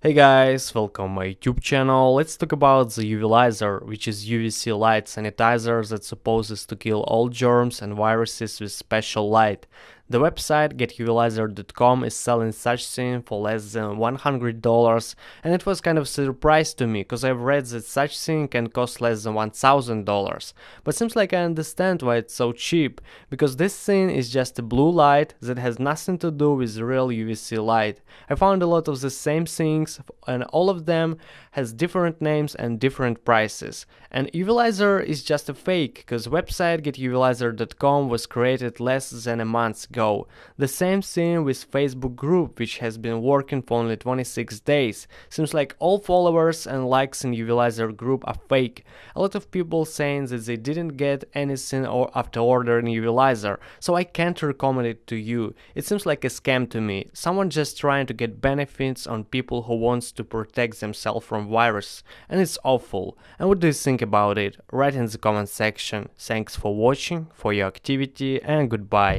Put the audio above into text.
Hey guys, welcome my YouTube channel. Let's talk about the UVilizer, which is UVC light sanitizer that supposes to kill all germs and viruses with special light. The website getulizer.com is selling such thing for less than $100 and it was kind of surprise to me because I've read that such thing can cost less than $1000. But seems like I understand why it's so cheap because this thing is just a blue light that has nothing to do with real UVC light. I found a lot of the same things and all of them has different names and different prices. And Uvilizer is just a fake because website getulizer.com was created less than a month ago ago. The same thing with Facebook group which has been working for only 26 days. Seems like all followers and likes in Uvilizer group are fake. A lot of people saying that they didn't get anything or after order in Uvilizer, so I can't recommend it to you. It seems like a scam to me. Someone just trying to get benefits on people who wants to protect themselves from virus. And it's awful. And what do you think about it? Write in the comment section. Thanks for watching, for your activity and goodbye.